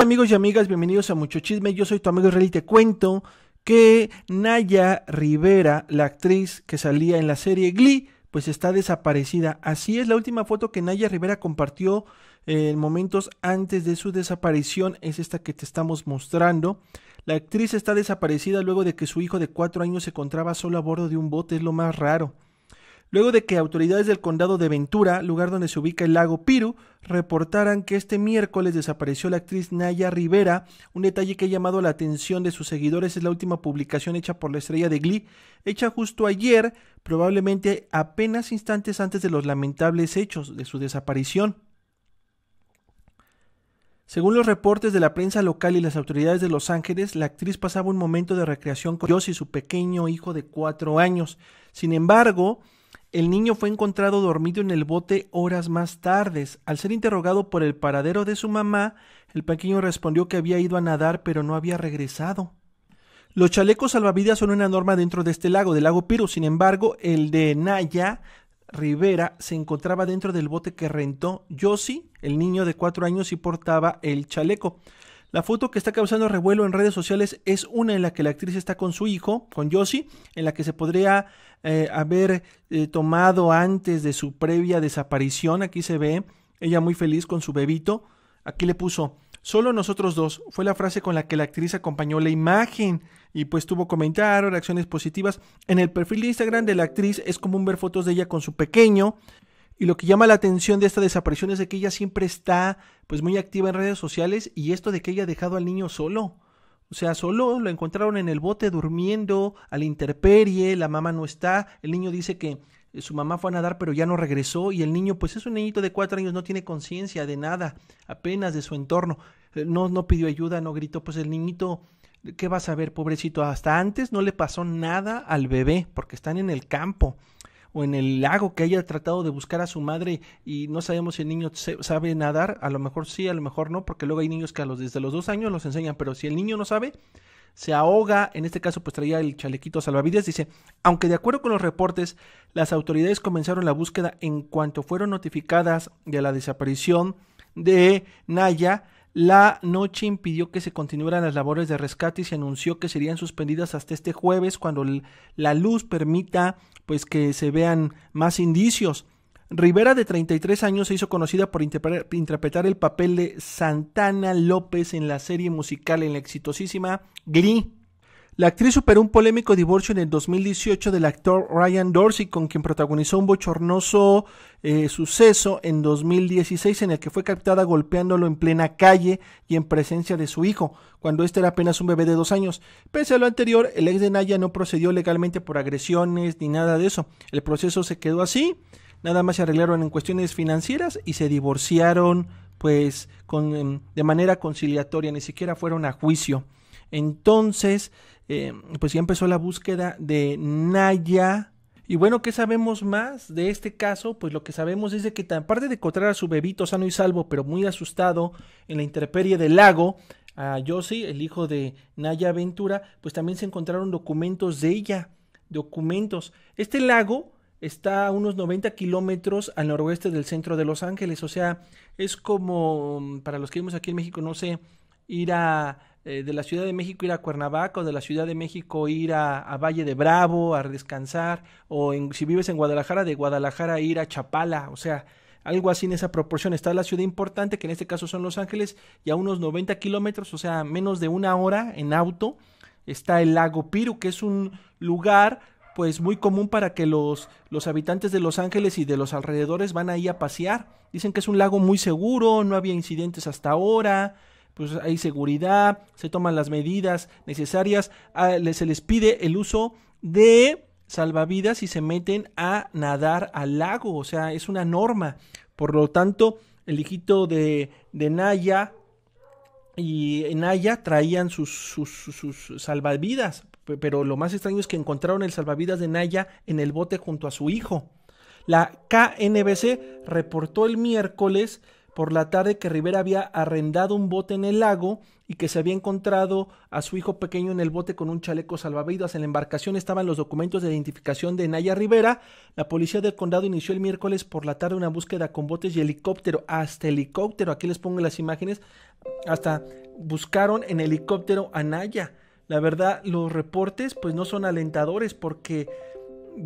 Hola amigos y amigas, bienvenidos a Mucho Chisme. Yo soy tu amigo Israel y te cuento que Naya Rivera, la actriz que salía en la serie Glee, pues está desaparecida. Así es la última foto que Naya Rivera compartió eh, en momentos antes de su desaparición. Es esta que te estamos mostrando. La actriz está desaparecida luego de que su hijo de cuatro años se encontraba solo a bordo de un bote. Es lo más raro luego de que autoridades del condado de Ventura, lugar donde se ubica el lago Piru, reportaran que este miércoles desapareció la actriz Naya Rivera, un detalle que ha llamado la atención de sus seguidores es la última publicación hecha por la estrella de Glee, hecha justo ayer, probablemente apenas instantes antes de los lamentables hechos de su desaparición. Según los reportes de la prensa local y las autoridades de Los Ángeles, la actriz pasaba un momento de recreación con Dios y su pequeño hijo de cuatro años. Sin embargo, el niño fue encontrado dormido en el bote horas más tardes. Al ser interrogado por el paradero de su mamá, el pequeño respondió que había ido a nadar pero no había regresado. Los chalecos salvavidas son una norma dentro de este lago, del lago Piru. Sin embargo, el de Naya Rivera se encontraba dentro del bote que rentó Yossi, el niño de cuatro años, y portaba el chaleco. La foto que está causando revuelo en redes sociales es una en la que la actriz está con su hijo, con Yossi, en la que se podría eh, haber eh, tomado antes de su previa desaparición. Aquí se ve ella muy feliz con su bebito. Aquí le puso, solo nosotros dos, fue la frase con la que la actriz acompañó la imagen y pues tuvo comentarios, reacciones positivas. En el perfil de Instagram de la actriz es común ver fotos de ella con su pequeño y lo que llama la atención de esta desaparición es de que ella siempre está pues muy activa en redes sociales y esto de que ella ha dejado al niño solo. O sea, solo lo encontraron en el bote durmiendo, a la intemperie, la mamá no está, el niño dice que eh, su mamá fue a nadar pero ya no regresó y el niño pues es un niñito de cuatro años, no tiene conciencia de nada, apenas de su entorno, eh, no, no pidió ayuda, no gritó, pues el niñito, ¿qué vas a saber, pobrecito? Hasta antes no le pasó nada al bebé porque están en el campo o en el lago que haya tratado de buscar a su madre y no sabemos si el niño sabe nadar, a lo mejor sí, a lo mejor no, porque luego hay niños que a los, desde los dos años los enseñan, pero si el niño no sabe, se ahoga, en este caso pues traía el chalequito salvavidas, dice, aunque de acuerdo con los reportes, las autoridades comenzaron la búsqueda en cuanto fueron notificadas de la desaparición de Naya, la noche impidió que se continuaran las labores de rescate y se anunció que serían suspendidas hasta este jueves cuando la luz permita pues que se vean más indicios. Rivera, de 33 años, se hizo conocida por interpretar el papel de Santana López en la serie musical en la exitosísima Glee. La actriz superó un polémico divorcio en el 2018 del actor Ryan Dorsey, con quien protagonizó un bochornoso eh, suceso en 2016 en el que fue captada golpeándolo en plena calle y en presencia de su hijo, cuando éste era apenas un bebé de dos años. Pese a lo anterior, el ex de Naya no procedió legalmente por agresiones ni nada de eso. El proceso se quedó así, nada más se arreglaron en cuestiones financieras y se divorciaron pues con, em, de manera conciliatoria, ni siquiera fueron a juicio. Entonces, eh, pues ya empezó la búsqueda de Naya. Y bueno, ¿qué sabemos más de este caso? Pues lo que sabemos es de que aparte de encontrar a su bebito sano y salvo, pero muy asustado en la intemperie del lago, a Yossi, el hijo de Naya Ventura, pues también se encontraron documentos de ella, documentos. Este lago está a unos 90 kilómetros al noroeste del centro de Los Ángeles, o sea, es como, para los que vivimos aquí en México, no sé, ir a eh, de la Ciudad de México ir a Cuernavaca o de la Ciudad de México ir a, Valle de Bravo a descansar o si vives en Guadalajara de Guadalajara ir a Chapala, o sea, algo así en esa proporción. Está la ciudad importante, que en este caso son Los Ángeles, y a unos 90 kilómetros, o sea, menos de una hora en auto, está el lago Piru, que es un lugar pues muy común para que los, los habitantes de Los Ángeles y de los alrededores van ahí a pasear. Dicen que es un lago muy seguro, no había incidentes hasta ahora, pues hay seguridad, se toman las medidas necesarias, se les pide el uso de salvavidas y se meten a nadar al lago, o sea, es una norma. Por lo tanto, el hijito de, de Naya y Naya traían sus, sus, sus salvavidas, pero lo más extraño es que encontraron el salvavidas de Naya en el bote junto a su hijo. La KNBC reportó el miércoles por la tarde que Rivera había arrendado un bote en el lago y que se había encontrado a su hijo pequeño en el bote con un chaleco salvavidas. En la embarcación estaban los documentos de identificación de Naya Rivera. La policía del condado inició el miércoles por la tarde una búsqueda con botes y helicóptero, hasta helicóptero. Aquí les pongo las imágenes. Hasta buscaron en helicóptero a Naya. La verdad, los reportes pues no son alentadores porque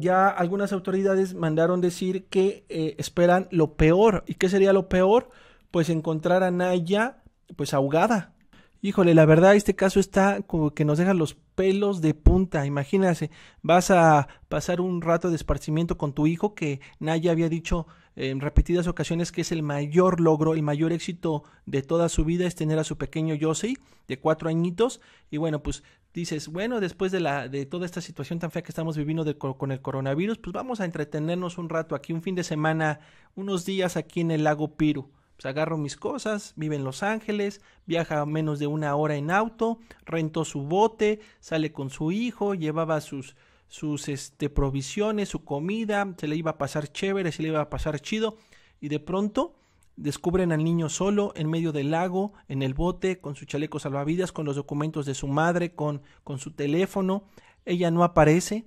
ya algunas autoridades mandaron decir que eh, esperan lo peor. ¿Y qué sería lo peor? Pues encontrar a Naya pues ahogada. Híjole, la verdad este caso está como que nos deja los pelos de punta. Imagínense, vas a pasar un rato de esparcimiento con tu hijo que Naya había dicho en repetidas ocasiones que es el mayor logro, el mayor éxito de toda su vida es tener a su pequeño Josie de cuatro añitos y bueno pues dices bueno después de la de toda esta situación tan fea que estamos viviendo con el coronavirus pues vamos a entretenernos un rato aquí un fin de semana unos días aquí en el lago Piru pues agarro mis cosas, vive en Los Ángeles, viaja menos de una hora en auto, rentó su bote, sale con su hijo, llevaba sus, sus este, provisiones, su comida, se le iba a pasar chévere, se le iba a pasar chido, y de pronto descubren al niño solo en medio del lago, en el bote, con su chaleco salvavidas, con los documentos de su madre, con, con su teléfono, ella no aparece,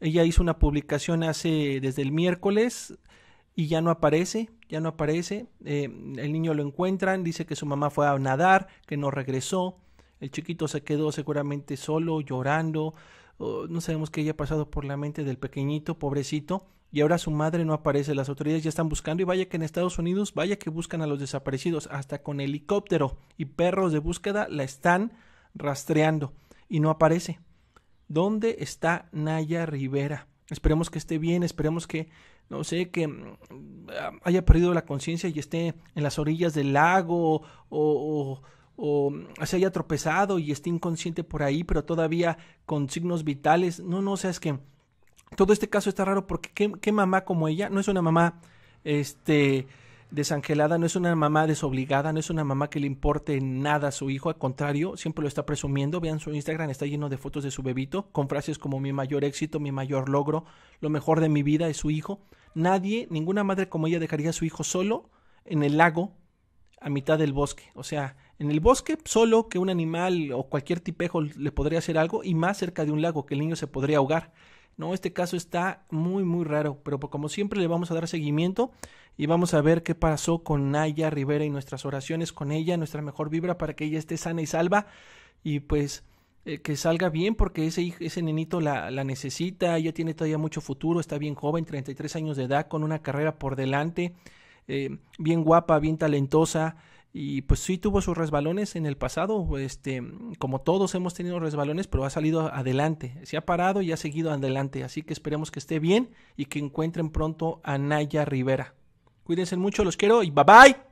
ella hizo una publicación hace desde el miércoles y ya no aparece, ya no aparece, eh, el niño lo encuentran, dice que su mamá fue a nadar, que no regresó, el chiquito se quedó seguramente solo, llorando, no sabemos qué haya pasado por la mente del pequeñito, pobrecito, y ahora su madre no aparece, las autoridades ya están buscando y vaya que en Estados Unidos, vaya que buscan a los desaparecidos, hasta con helicóptero y perros de búsqueda la están rastreando y no aparece. ¿Dónde está Naya Rivera? Esperemos que esté bien, esperemos que, no sé, que mm, ah, haya perdido la conciencia y esté en las orillas del lago o o mm, se haya tropezado y esté inconsciente por ahí, pero todavía con signos vitales. No, no, o sea, es que todo este caso está raro porque qué, mamá como ella no es una mamá este desangelada, no es una mamá desobligada, no es una mamá que le importe nada a su hijo, al contrario, siempre lo está presumiendo. Vean su Instagram, está lleno de fotos de su bebito, con frases como mi mayor éxito, mi mayor logro, lo mejor de mi vida es su hijo. Nadie, ninguna madre como ella dejaría a su hijo solo en el lago a mitad del bosque. O sea, en el bosque, solo que un animal o cualquier tipejo le podría hacer algo y más cerca de un lago que el niño se podría ahogar. No, este caso está muy muy raro, pero pues como siempre le vamos a dar seguimiento y vamos a ver qué pasó con Naya Rivera y nuestras oraciones con ella, nuestra mejor vibra para que ella esté sana y salva y pues eh, que salga bien porque ese, ese nenito la, la necesita, ella tiene todavía mucho futuro, está bien joven, 33 años de edad, con una carrera por delante, eh, bien guapa, bien talentosa, y pues sí tuvo sus resbalones en el pasado, este, como todos hemos tenido resbalones, pero ha salido adelante, se ha parado y ha seguido adelante, así que esperemos que esté bien y que encuentren pronto a Naya Rivera. Cuídense mucho, los quiero y bye bye.